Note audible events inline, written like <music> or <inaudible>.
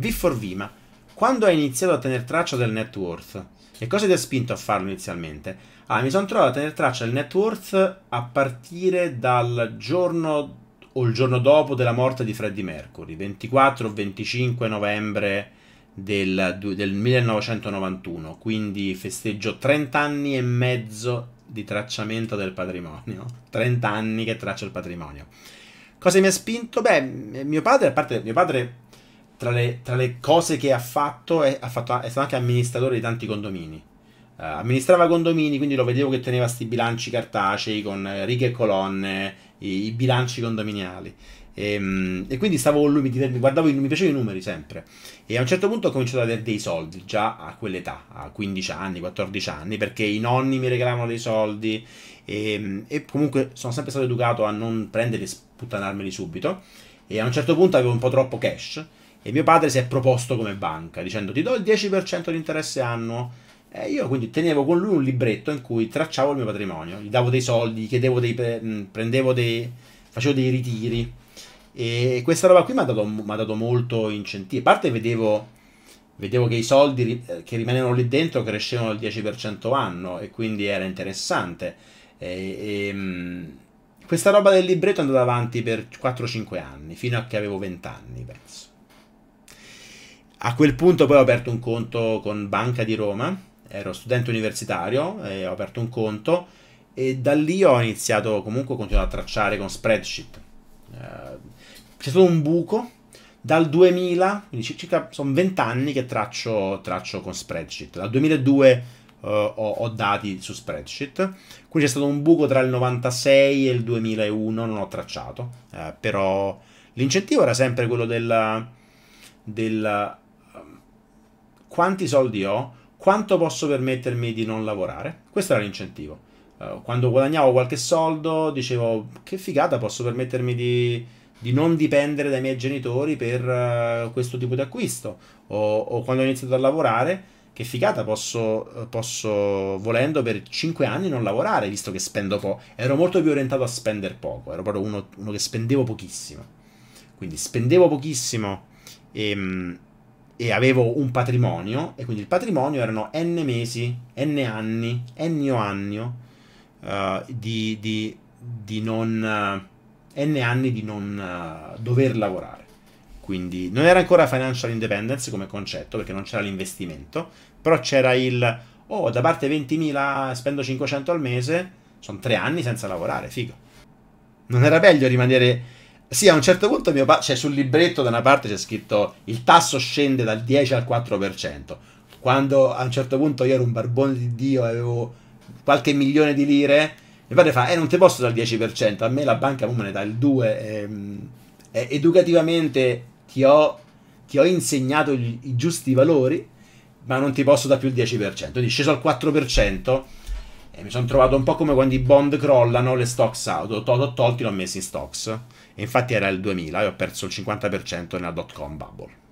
V for Vima. Quando hai iniziato a tenere traccia del net worth? E cosa ti ha spinto a farlo inizialmente? Ah, mi sono trovato a tenere traccia del net worth a partire dal giorno o il giorno dopo della morte di Freddie Mercury, 24 o 25 novembre del, del 1991, quindi festeggio 30 anni e mezzo di tracciamento del patrimonio. 30 <laughs> anni che traccio il patrimonio. Cosa mi ha spinto? Beh, mio padre, a parte mio padre tra le, tra le, cose che ha fatto, è, ha fatto, è stato anche amministratore di tanti condomini. Uh, amministrava condomini, quindi lo vedevo che teneva questi bilanci cartacei con eh, righe e colonne, i, i bilanci condominiali. E, ehm, e, quindi stavo con lui, mi, guardavo, mi piacevano i numeri sempre. E a un certo punto ho cominciato ad avere dei soldi, già a quell'età, a 15 anni, 14 anni, perché i nonni mi regalavano dei soldi. E, ehm, e comunque sono sempre stato educato a non prendere e sputtanarmeli subito. E a un certo punto avevo un po' troppo cash e mio padre si è proposto come banca, dicendo ti do il 10% di interesse annuo. E io quindi tenevo con lui un libretto in cui tracciavo il mio patrimonio, gli davo dei soldi, chiedevo dei, prendevo dei, facevo dei ritiri. E questa roba qui mi ha dato, dato, molto incentivo. A parte vedevo, vedevo che i soldi eh, che rimanevano lì dentro crescevano al 10% anno e quindi era interessante. E, e, questa roba del libretto è andata avanti per 4-5 anni, fino a che avevo 20 anni, penso. A quel punto poi ho aperto un conto con Banca di Roma, ero studente universitario e ho aperto un conto e da lì ho iniziato comunque a continuare a tracciare con spreadsheet. Eh, c'è stato un buco dal 2000, quindi circa sono 20 anni che traccio, traccio con spreadsheet. Dal 2002 uh, eh, ho, ho, dati su spreadsheet, quindi c'è stato un buco tra il 96 e il 2001, non ho tracciato, uh, però l'incentivo era sempre quello del, del quanti soldi ho, quanto posso permettermi di non lavorare. Questo era l'incentivo. Eh, quando guadagnavo qualche soldo dicevo che figata posso permettermi di, di non dipendere dai miei genitori per eh, questo tipo di acquisto. O, o, quando ho iniziato a lavorare che figata posso, eh, posso, volendo per 5 anni non lavorare visto che spendo poco ero molto più orientato a spendere poco ero proprio uno, uno che spendevo pochissimo quindi spendevo pochissimo e, ehm, e avevo un patrimonio, e quindi il patrimonio erano n mesi, n anni, n annio uh, eh, di, di, di, non... Uh, n anni di non uh, dover lavorare. Quindi non era ancora financial independence come concetto, perché non c'era l'investimento, però c'era il, oh, da parte 20.000 spendo 500 al mese, sono tre anni senza lavorare, figo. Non era meglio rimanere sì, a un certo punto mio padre, cioè sul libretto da una parte c'è scritto il tasso scende dal 10 al 4%. Quando a un certo punto io ero un barbone di Dio, e avevo qualche milione di lire, mio padre fa, eh non ti posso dal 10%, a me la banca me ne dà il 2. Ehm, eh, educativamente ti ho, ti ho insegnato gli, i giusti valori, ma non ti posso da più il 10%. Quindi sceso al 4%, e mi sono trovato un po' come quando i bond crollano, le stocks out. L'ho to- tolti, l'ho messi in stocks. E infatti era il 2000 e ho perso il 50% nella dot com bubble.